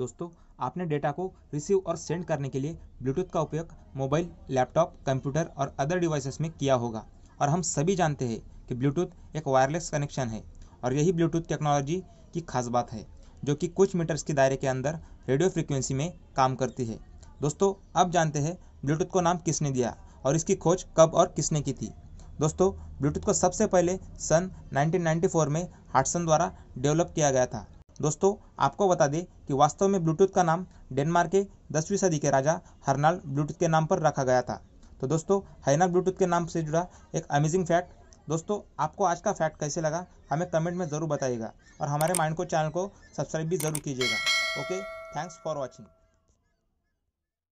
दोस्तों आपने डेटा को रिसीव और सेंड करने के लिए ब्लूटूथ का उपयोग मोबाइल लैपटॉप कंप्यूटर और अदर डिवाइसेस में किया होगा और हम सभी जानते हैं कि ब्लूटूथ एक वायरलेस कनेक्शन है और यही ब्लूटूथ टेक्नोलॉजी की खास बात है जो कि कुछ मीटर्स के दायरे के अंदर रेडियो फ्रिक्वेंसी में काम करती है दोस्तों अब जानते हैं ब्लूटूथ को नाम किसने दिया और इसकी खोज कब और किसने की थी दोस्तों ब्लूटूथ को सबसे पहले सन 1994 में हाटसन द्वारा डेवलप किया गया था दोस्तों आपको बता दें कि वास्तव में ब्लूटूथ का नाम डेनमार्क के दसवीं सदी के राजा हरनाल ब्लूटूथ के नाम पर रखा गया था तो दोस्तों हैना ब्लूटूथ के नाम से जुड़ा एक अमेजिंग फैक्ट दोस्तों आपको आज का फैक्ट कैसे लगा हमें कमेंट में ज़रूर बताइएगा और हमारे माइंड को चैनल को सब्सक्राइब भी ज़रूर कीजिएगा ओके थैंक्स फॉर वॉचिंग